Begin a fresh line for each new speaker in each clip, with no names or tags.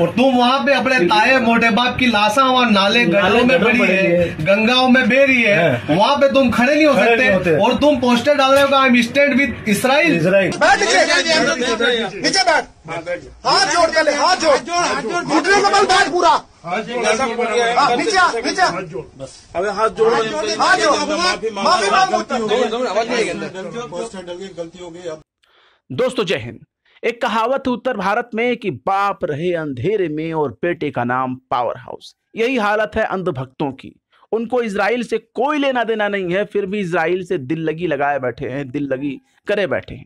और तुम वहाँ पे अपने ताए मोटे बाप की लाशा और नाले गलों में पड़ी है गंगाओं में बेरी है वहाँ पे तुम खड़े नहीं हो सकते और तुम पोस्टर डाल रहे हो I am stand with Israel नीचे बैठ हाथ जोड़ हाथ जोड़
घुटने का बल बैठ पूरा अबे हाथ जोड़ हाथ जोड़ माफी मांगो दोस्तों जय हिंद एक कहावत उत्तर भारत में कि बाप रहे अंधेरे में और बेटे का नाम पावर हाउस यही हालत है अंधभक्तों की उनको इसराइल से कोई लेना देना नहीं है फिर भी इसराइल से दिल लगी लगाए बैठे हैं दिल लगी करे बैठे हैं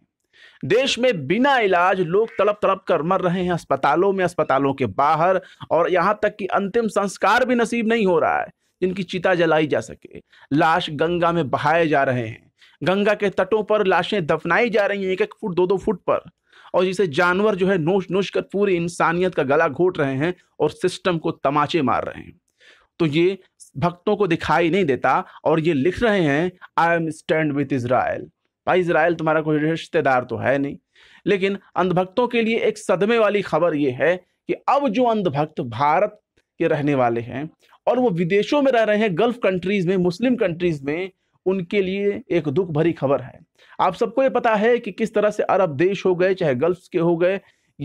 देश में बिना इलाज लोग तड़प तड़प कर मर रहे हैं अस्पतालों में अस्पतालों के बाहर और यहाँ तक कि अंतिम संस्कार भी नसीब नहीं हो रहा है जिनकी चिता जलाई जा सके लाश गंगा में बहाए जा रहे हैं गंगा के तटों पर लाशें दफनाई जा रही हैं एक एक फुट दो दो फुट पर और जिसे जानवर जो है नोश नोश कर पूरी इंसानियत का गला घोट रहे हैं और सिस्टम को तमाचे मार रहे हैं तो ये भक्तों को दिखाई नहीं देता और ये लिख रहे हैं I am stand with Israel भाई इसराइल तुम्हारा कोई रिश्तेदार तो है नहीं लेकिन अंधभक्तों के लिए एक सदमे वाली खबर ये है कि अब जो अंधभक्त भारत के रहने वाले हैं और वो विदेशों में रह रहे हैं गल्फ कंट्रीज में मुस्लिम कंट्रीज में उनके लिए एक दुख भरी खबर है आप सबको ये पता है कि किस तरह से अरब देश हो गए चाहे गल्फ के हो गए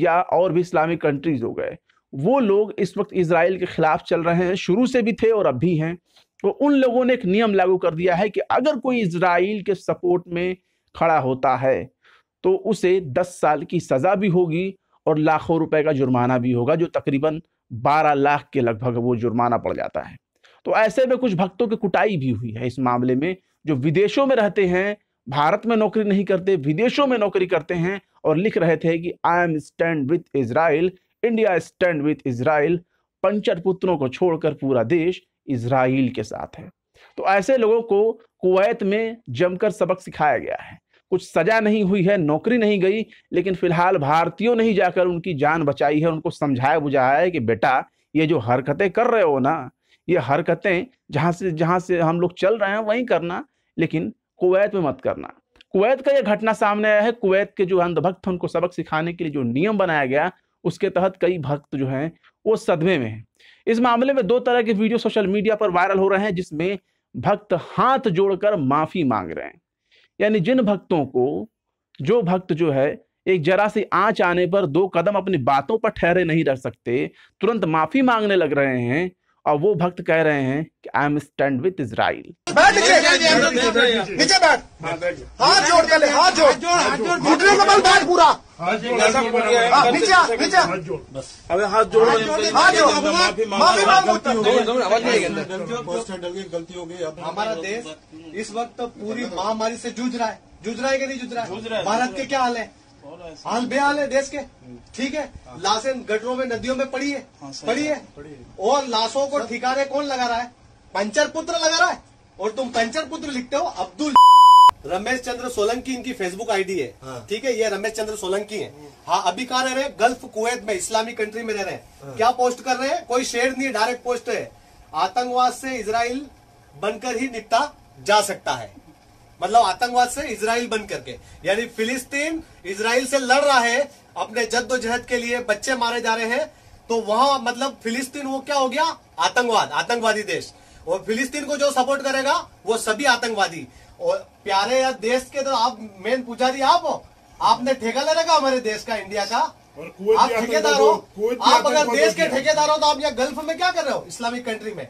या और भी इस्लामिक कंट्रीज हो गए वो लोग इस वक्त इसराइल के खिलाफ चल रहे हैं शुरू से भी थे और अब भी हैं तो उन लोगों ने एक नियम लागू कर दिया है कि अगर कोई इसराइल के सपोर्ट में खड़ा होता है तो उसे 10 साल की सज़ा भी होगी और लाखों रुपए का जुर्माना भी होगा जो तकरीबन 12 लाख के लगभग वो जुर्माना पड़ जाता है तो ऐसे में कुछ भक्तों की कुटाई भी हुई है इस मामले में जो विदेशों में रहते हैं भारत में नौकरी नहीं करते विदेशों में नौकरी करते हैं और लिख रहे थे कि I am stand with Israel India stand with Israel puncture पुत्रों को छोड़कर पूरा देश इसराइल के साथ है तो ऐसे लोगों को कुवैत में जमकर सबक सिखाया गया है कुछ सजा नहीं हुई है नौकरी नहीं गई लेकिन फिलहाल भारतीयों ने ही जाकर उनकी जान बचाई है उनको समझाया बुझाया है कि बेटा ये जो हरकतें कर रहे हो ना ये हरकतें जहाँ से जहाँ से हम लोग चल रहे हैं वहीं करना लेकिन कुवैत में मत करना कुवैत का यह घटना सामने आया है कुवैत के जो अंधभक्त उनको सबक सिखाने के लिए जो नियम बनाया गया उसके तहत कई भक्त जो हैं वो सदमे में हैं इस मामले में दो तरह के वीडियो सोशल मीडिया पर वायरल हो रहे हैं जिसमें भक्त हाथ जोड़कर माफी मांग रहे हैं यानी जिन भक्तों को जो भक्त जो है एक जरा सी आंच आने पर दो कदम अपनी बातों पर ठहरे नहीं रह सकते तुरंत माफी मांगने लग रहे हैं और वो भक्त कह रहे हैं कि I am stand with Israel नीचे बैठ
हाथ जोड़ पहले हाथ जोड़
घुटने का बल बैठ पूरा हाँ, नीचे नीचे अबे हाथ जोड़ हाथ जोड़ माफी
गलती हो गई हमारा देश इस वक्त पूरी महामारी से जूझ रहा है जूझ रहा है कि नहीं जूझ रहा है भारत के क्या हाल है हाल बेहाल है देश के ठीक है हाँ। लाशें गटरों में नदियों में पड़ी है हाँ, पड़ी है और लाशों को ठिकाने कौन लगा रहा है पंचर पुत्र लगा रहा है और तुम पंचर पुत्र लिखते हो अब्दुल रमेश चंद्र सोलंकी इनकी फेसबुक आईडी है हाँ। ठीक हाँ। है ये रमेश चंद्र सोलंकी है हाँ अभी कहा रह रहे हैं गल्फ कुवैत में इस्लामी कंट्री में रह रहे हैं हाँ। क्या पोस्ट कर रहे हैं कोई शेयर नहीं है डायरेक्ट पोस्ट है आतंकवाद से इसराइल बनकर ही निपटा जा सकता है मतलब आतंकवाद से इसराइल बंद करके यानी फिलिस्तीन इसराइल से लड़ रहा है अपने जद्दोजहद के लिए बच्चे मारे जा रहे हैं तो वहां मतलब फिलिस्तीन वो क्या हो गया आतंकवाद आतंकवादी देश और फिलिस्तीन को जो सपोर्ट करेगा वो सभी आतंकवादी और प्यारे या देश के तो आप मेन पुजारी आप हो आपने ठेका ले रखा हमारे देश का इंडिया का और आप ठेकेदार हो आप अगर देश के ठेकेदार हो तो आप यहाँ गल्फ में क्या कर रहे हो इस्लामिक कंट्री में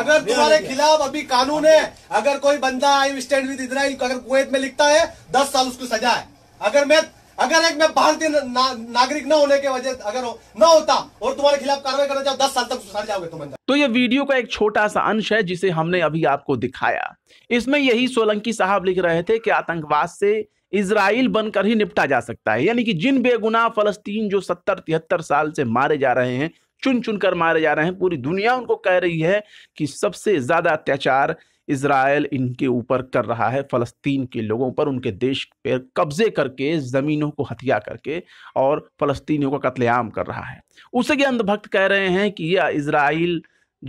अगर तुम्हारे खिलाफ अभी कानून है अगर कोई बंदा आई स्टैंड विद इसराइल अगर कुवैत में लिखता है दस साल उसको सजा है अगर मैं अगर एक मैं भारतीय ना, नागरिक न ना होने के वजह अगर हो, न होता और तुम्हारे खिलाफ कार्रवाई करना चाहो दस साल तक सुसार जाओगे तुम
तो ये वीडियो का एक छोटा सा अंश है जिसे हमने अभी आपको दिखाया इसमें यही सोलंकी साहब लिख रहे थे कि आतंकवाद से इसराइल बनकर ही निपटा जा सकता है यानी कि जिन बेगुनाह फलस्तीन जो सत्तर तिहत्तर साल से मारे जा रहे हैं चुन चुन कर मारे जा रहे हैं पूरी दुनिया उनको कह रही है कि सबसे ज़्यादा अत्याचार इसराइल इनके ऊपर कर रहा है फ़लस्तीन के लोगों पर उनके देश पर कब्ज़े करके ज़मीनों को हथिया करके और फ़लस्तीनियों का कत्लेआम कर रहा है उसे के अंधभक्त कह रहे हैं कि यह इसराइल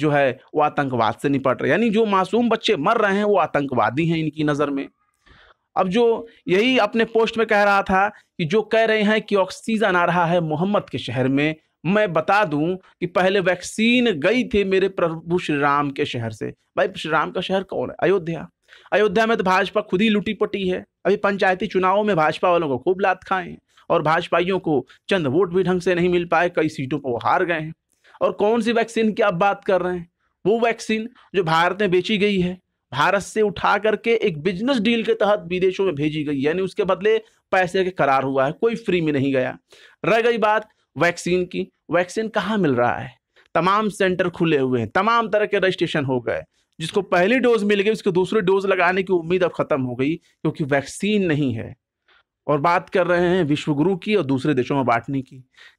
जो है वो आतंकवाद से निपट रहे यानी जो मासूम बच्चे मर रहे हैं वो आतंकवादी हैं इनकी नज़र में अब जो यही अपने पोस्ट में कह रहा था कि जो कह रहे हैं कि ऑक्सीजन आ रहा है मोहम्मद के शहर में मैं बता दूं कि पहले वैक्सीन गई थी मेरे प्रभु श्री राम के शहर से भाई श्री राम का शहर कौन है अयोध्या अयोध्या में तो भाजपा खुद ही लुटी पटी है अभी पंचायती चुनावों में भाजपा वालों को खूब लात खाएं और भाजपाइयों को चंद वोट भी ढंग से नहीं मिल पाए कई सीटों पर वो हार गए हैं और कौन सी वैक्सीन की आप बात कर रहे हैं वो वैक्सीन जो भारत में बेची गई है भारत से उठा करके एक बिजनेस डील के तहत विदेशों में भेजी गई यानी उसके बदले पैसे के करार हुआ है कोई फ्री में नहीं गया रह गई बात वैक्सीन की वैक्सीन कहाँ मिल रहा है तमाम सेंटर खुले हुए हैं तमाम तरह के रजिस्ट्रेशन हो गए जिसको पहली डोज मिल गई उसको दूसरी डोज लगाने की उम्मीद अब खत्म हो गई क्योंकि वैक्सीन नहीं है और बात कर रहे हैं विश्वगुरु की और दूसरे देशों में बांटने की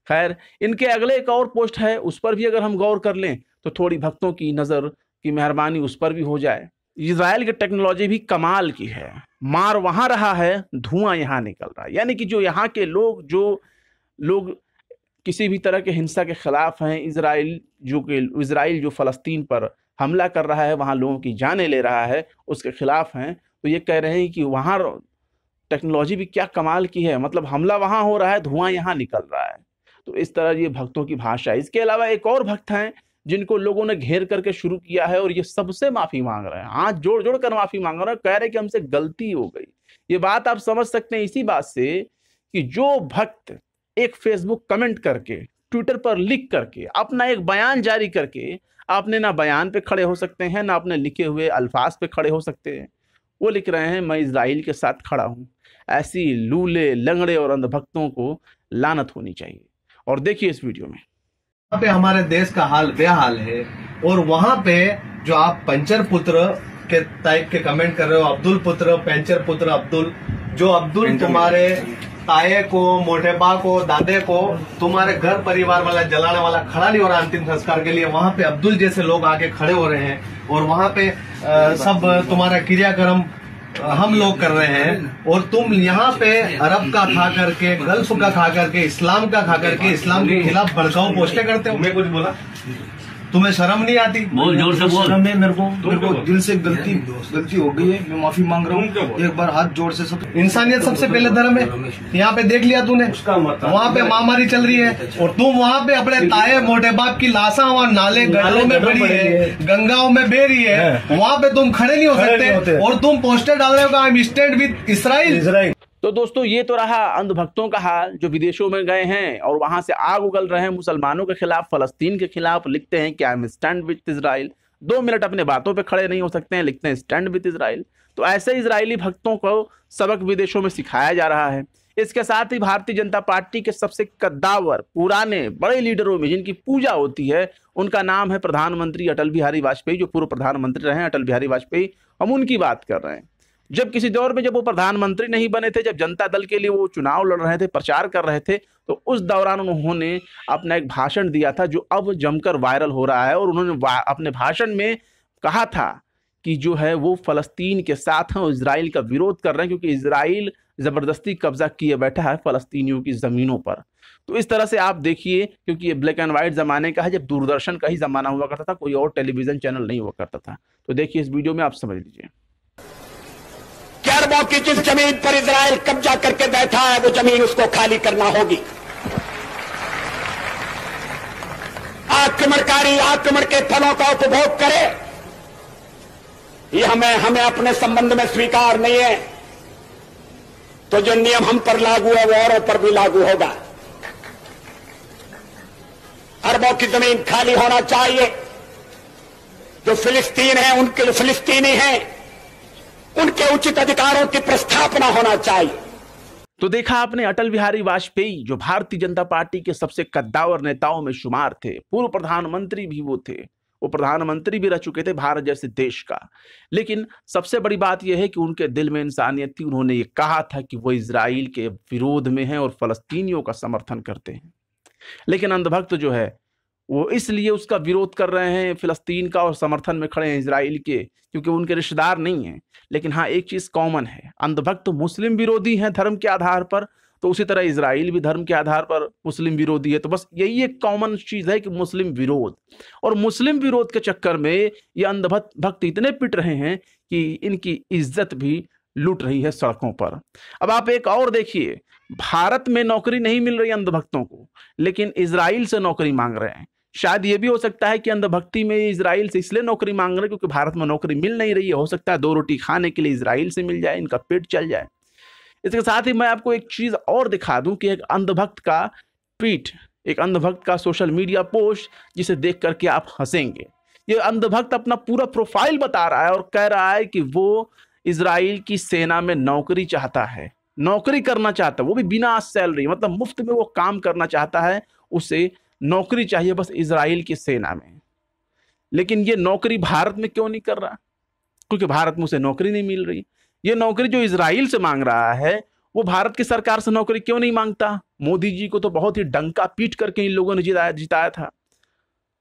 खैर इनके अगले एक और पोस्ट है उस पर भी अगर हम गौर कर लें तो थोड़ी भक्तों की नज़र की मेहरबानी उस पर भी हो जाए इसराइल की टेक्नोलॉजी भी कमाल की है मार वहाँ रहा है धुआं यहाँ निकल रहा है यानी कि जो यहाँ के लोग जो लोग किसी भी तरह के हिंसा के ख़िलाफ़ हैं इसराइल जो कि इसराइल जो फ़लस्तीन पर हमला कर रहा है वहाँ लोगों की जानें ले रहा है उसके ख़िलाफ़ हैं तो ये कह रहे हैं कि वहाँ टेक्नोलॉजी भी क्या कमाल की है मतलब हमला वहाँ हो रहा है धुआं यहाँ निकल रहा है तो इस तरह ये भक्तों की भाषा है इसके अलावा एक और भक्त हैं जिनको लोगों ने घेर करके शुरू किया है और ये सबसे माफी मांग रहे हैं हाथ जोड़ जोड़ कर माफी मांग रहे हैं कह रहे कि हमसे गलती हो गई ये बात आप समझ सकते हैं इसी बात से कि जो भक्त एक फेसबुक कमेंट करके ट्विटर पर लिख करके अपना एक बयान जारी करके आपने ना बयान पे खड़े हो सकते हैं ना अपने लिखे हुए अल्फाज पे खड़े हो सकते हैं वो लिख रहे हैं मैं इसराइल के साथ खड़ा हूँ ऐसी लूले लंगड़े और अंधभक्तों को लानत होनी चाहिए और देखिए इस वीडियो में
पे हमारे देश का हाल बेहाल है और वहां पे जो आप पंचर पुत्र के टाइप के कमेंट कर रहे हो अब्दुल पुत्र पंचर पुत्र अब्दुल जो अब्दुल तुम्हारे ताए को बा को दादे को तुम्हारे घर परिवार वाला जलाने वाला खड़ा नहीं हो रहा अंतिम संस्कार के लिए वहां पे अब्दुल जैसे लोग आके खड़े हो रहे हैं और वहां पे आ, सब तुम्हारा क्रियाक्रम हम लोग कर रहे हैं और तुम यहाँ पे अरब का खा करके गल्फ का खा करके इस्लाम का खा करके इस्लाम के खिलाफ भड़काऊ पोस्टें करते हो मैं कुछ बोला तुम्हें शर्म नहीं आती बोल जोर से बोल शर्म है मेरे को मेरे को दिल से गलती गलती हो गई है मैं माफी मांग रहा हूँ एक बार हाथ जोर से सब इंसानियत सबसे पहले धर्म है यहाँ पे देख लिया तूने वहाँ पे महामारी चल रही है और तुम वहाँ पे अपने ताए मोटे बाप की लाशा और नाले गालों में पड़ी है गंगाओं में बेरी रही है हाँ। वहाँ पे तुम खड़े नहीं हो सकते और
तुम पोस्टर डाल रहे हो I am state with Israel Israel तो दोस्तों ये तो रहा अंधभक्तों का हाल जो विदेशों में गए हैं और वहां से आग उगल रहे हैं मुसलमानों के खिलाफ फलस्तीन के खिलाफ लिखते हैं कि I am stand with Israel दो मिनट अपने बातों पे खड़े नहीं हो सकते हैं लिखते हैं स्टैंड विथ इसराइल तो ऐसे इसराइली भक्तों को सबक विदेशों में सिखाया जा रहा है इसके साथ ही भारतीय जनता पार्टी के सबसे कद्दावर पुराने बड़े लीडरों में जिनकी पूजा होती है उनका नाम है प्रधानमंत्री अटल बिहारी वाजपेयी जो पूर्व प्रधानमंत्री रहे हैं अटल बिहारी वाजपेयी हम उनकी बात कर रहे हैं जब किसी दौर में जब वो प्रधानमंत्री नहीं बने थे जब जनता दल के लिए वो चुनाव लड़ रहे थे प्रचार कर रहे थे तो उस दौरान उन्होंने अपना एक भाषण दिया था जो अब जमकर वायरल हो रहा है और उन्होंने अपने भाषण में कहा था कि जो है वो फ़लस्तीन के साथ हैं और इसराइल का विरोध कर रहे हैं क्योंकि इसराइल ज़बरदस्ती कब्ज़ा किए बैठा है फ़लस्तीनियों की ज़मीनों पर तो इस तरह से आप देखिए क्योंकि ये ब्लैक एंड वाइट ज़माने का है जब दूरदर्शन का ही ज़माना हुआ करता था कोई और टेलीविज़न चैनल नहीं हुआ करता था तो देखिए इस वीडियो में आप समझ लीजिए अरबों की जिस जमीन पर इसराइल कब्जा करके बैठा है वो जमीन उसको खाली करना होगी आक्रमणकारी आक्रमण के फलों का उपभोग करे ये हमें हमें अपने संबंध में स्वीकार नहीं है तो जो नियम हम पर लागू है वो औरों पर भी लागू होगा अरबों की जमीन खाली होना चाहिए जो फिलिस्तीन है उनके जो फिलिस्तीनी हैं उनके उचित अधिकारों की प्रस्थापना होना चाहिए तो देखा आपने अटल बिहारी वाजपेयी जो भारतीय जनता पार्टी के सबसे कद्दावर नेताओं में शुमार थे पूर्व प्रधानमंत्री भी वो थे वो प्रधानमंत्री भी रह चुके थे भारत जैसे देश का लेकिन सबसे बड़ी बात यह है कि उनके दिल में इंसानियत थी उन्होंने ये कहा था कि वो इसराइल के विरोध में हैं और फलस्तीनियों का समर्थन करते हैं लेकिन अंधभक्त जो है वो इसलिए उसका विरोध कर रहे हैं फिलस्तीन का और समर्थन में खड़े हैं इसराइल के क्योंकि उनके रिश्तेदार नहीं हैं लेकिन हाँ एक चीज़ कॉमन है अंधभक्त तो मुस्लिम विरोधी हैं धर्म के आधार पर तो उसी तरह इसराइल भी धर्म के आधार पर मुस्लिम विरोधी है तो बस यही एक कॉमन चीज़ है कि मुस्लिम विरोध और मुस्लिम विरोध के चक्कर में ये अंधभक्त भक्त इतने पिट रहे हैं कि इनकी इज्जत भी लूट रही है सड़कों पर अब आप एक और देखिए भारत में नौकरी नहीं मिल रही अंधभक्तों को लेकिन इसराइल से नौकरी मांग रहे हैं शायद ये भी हो सकता है कि अंधभक्ति में इसराइल से इसलिए नौकरी मांग रहे क्योंकि भारत में नौकरी मिल नहीं रही है हो सकता है दो रोटी खाने के लिए इसराइल से मिल जाए इनका पेट चल जाए इसके साथ ही मैं आपको एक चीज़ और दिखा दूं कि एक अंधभक्त का ट्वीट एक अंधभक्त का सोशल मीडिया पोस्ट जिसे देख करके आप हंसेंगे ये अंधभक्त अपना पूरा प्रोफाइल बता रहा है और कह रहा है कि वो इसराइल की सेना में नौकरी चाहता है नौकरी करना चाहता है वो भी बिना सैलरी मतलब मुफ्त में वो काम करना चाहता है उसे नौकरी चाहिए बस इसराइल की सेना में लेकिन ये नौकरी भारत में क्यों नहीं कर रहा क्योंकि भारत में उसे नौकरी नहीं मिल रही ये नौकरी जो इसराइल से मांग रहा है वो भारत की सरकार से नौकरी क्यों नहीं मांगता मोदी जी को तो बहुत ही डंका पीट करके इन लोगों ने जिताया जिताया था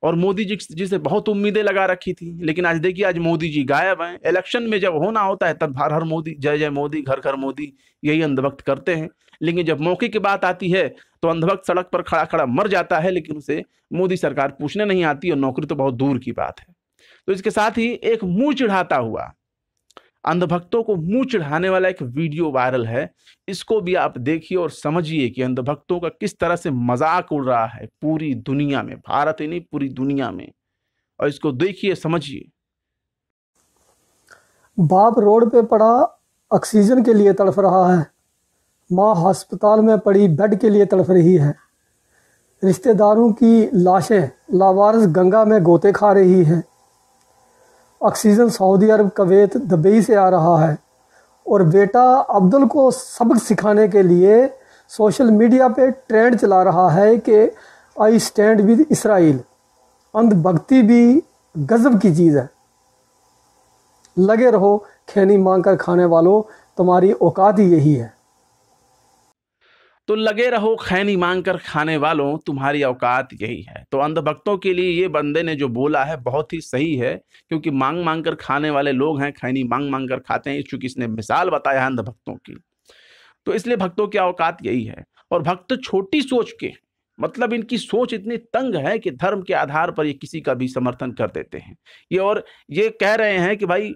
और मोदी जी जिसे बहुत उम्मीदें लगा रखी थी लेकिन आज देखिए आज मोदी जी गायब हैं इलेक्शन में जब होना होता है तब हर हर मोदी जय जय मोदी घर घर मोदी यही अंधभक्त करते हैं लेकिन जब मौके की बात आती है तो अंधभक्त सड़क पर खड़ा खड़ा मर जाता है लेकिन उसे मोदी सरकार पूछने नहीं आती और नौकरी तो बहुत दूर की बात है तो इसके साथ ही एक मुंह चिढ़ाता हुआ अंधभक्तों को मुंह चढ़ाने वाला एक वीडियो वायरल है इसको भी आप देखिए और समझिए कि अंधभक्तों का किस तरह से मजाक उड़ रहा है पूरी दुनिया में भारत ही नहीं पूरी दुनिया में और इसको देखिए समझिए
बाप रोड पे पड़ा ऑक्सीजन के लिए तड़फ रहा है माँ हस्पताल में पड़ी बेड के लिए तड़फ रही है रिश्तेदारों की लाशें लावारस गंगा में गोते खा रही हैं oxygen Saudi Arab Kuwait Dubai से आ रहा है और बेटा अब्दुल को सबक सिखाने के लिए सोशल मीडिया पे ट्रेंड चला रहा है कि आई स्टैंड विद इसराइल अंधभक्ति भी गज़ब की चीज़ है लगे रहो खैनी मांग कर खाने वालों तुम्हारी औकात ही यही है
तो लगे रहो खैनी मांग कर खाने वालों तुम्हारी औकात यही है तो अंधभक्तों के लिए ये बंदे ने जो बोला है बहुत ही सही है क्योंकि मांग मांग कर खाने वाले लोग हैं खैनी मांग मांग कर खाते हैं चूंकि इसने मिसाल बताया है अंधभक्तों की तो इसलिए भक्तों की औकात यही है और भक्त छोटी सोच के मतलब इनकी सोच इतनी तंग है कि धर्म के आधार पर ये किसी का भी समर्थन कर देते हैं ये और ये कह रहे हैं कि भाई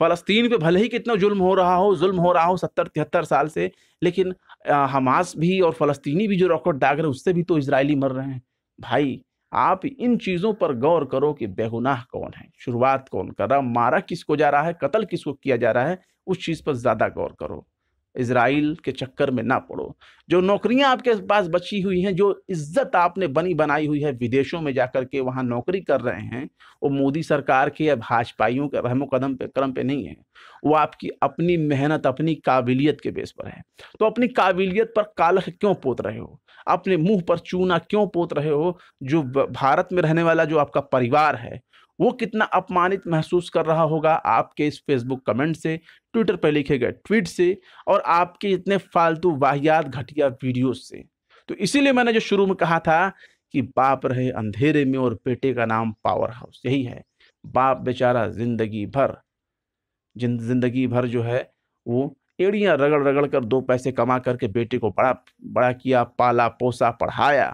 फ़लस्तीन पे भले ही कितना जुल्म हो रहा हो जुल्म हो रहा हो सत्तर तिहत्तर साल से लेकिन हमास भी और फ़लस्तीनी भी जो रॉकेट दाग रहे उससे भी तो इसराइली मर रहे हैं भाई आप इन चीज़ों पर गौर करो कि बेगुनाह कौन है शुरुआत कौन कर रहा मारा किसको जा रहा है कत्ल किसको किया जा रहा है उस चीज़ पर ज़्यादा गौर करो इसराइल के चक्कर में ना पड़ो जो नौकरियां आपके पास बची हुई हैं जो इज्जत आपने बनी बनाई हुई है विदेशों में जाकर के वहाँ नौकरी कर रहे हैं वो मोदी सरकार के या भाजपाइयों के रहमो कदम पे क्रम पे नहीं है वो आपकी अपनी मेहनत अपनी काबिलियत के बेस पर है तो अपनी काबिलियत पर कालख क्यों पोत रहे हो अपने मुँह पर चूना क्यों पोत रहे हो जो भारत में रहने वाला जो आपका परिवार है वो कितना अपमानित महसूस कर रहा होगा आपके इस फेसबुक कमेंट से ट्विटर पर लिखे गए ट्वीट से और आपके इतने फालतू वाहियात घटिया वीडियो से तो इसीलिए मैंने जो शुरू में कहा था कि बाप रहे अंधेरे में और बेटे का नाम पावर हाउस यही है बाप बेचारा जिंदगी भर जिंदगी भर जो है वो एड़ियाँ रगड़ रगड़ कर दो पैसे कमा करके बेटे को बड़ा बड़ा किया पाला पोसा पढ़ाया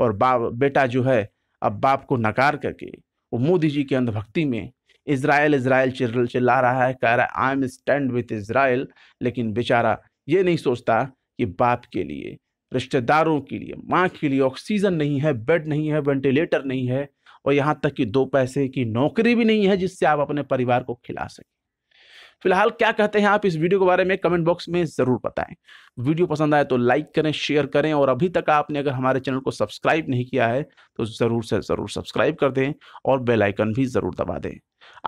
और बाप बेटा जो है अब बाप को नकार करके वो मोदी जी की अंधभक्ति में इसराइल इसराइल चिल्ल चिल्ला रहा है कह रहा है I am stand with Israel लेकिन बेचारा ये नहीं सोचता कि बाप के लिए रिश्तेदारों के लिए माँ के लिए ऑक्सीजन नहीं है बेड नहीं है वेंटिलेटर नहीं है और यहाँ तक कि दो पैसे की नौकरी भी नहीं है जिससे आप अपने परिवार को खिला सकें फिलहाल क्या कहते हैं आप इस वीडियो के बारे में कमेंट बॉक्स में ज़रूर बताएं वीडियो पसंद आए तो लाइक करें शेयर करें और अभी तक आपने अगर हमारे चैनल को सब्सक्राइब नहीं किया है तो ज़रूर से ज़रूर सब्सक्राइब कर दें और बेलाइकन भी ज़रूर दबा दें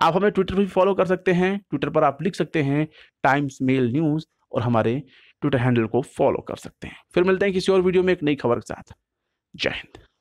आप हमें ट्विटर भी फॉलो कर सकते हैं ट्विटर पर आप लिख सकते हैं टाइम्स मेल न्यूज़ और हमारे ट्विटर हैंडल को फॉलो कर सकते हैं फिर मिलते हैं किसी और वीडियो में एक नई खबर के साथ जय हिंद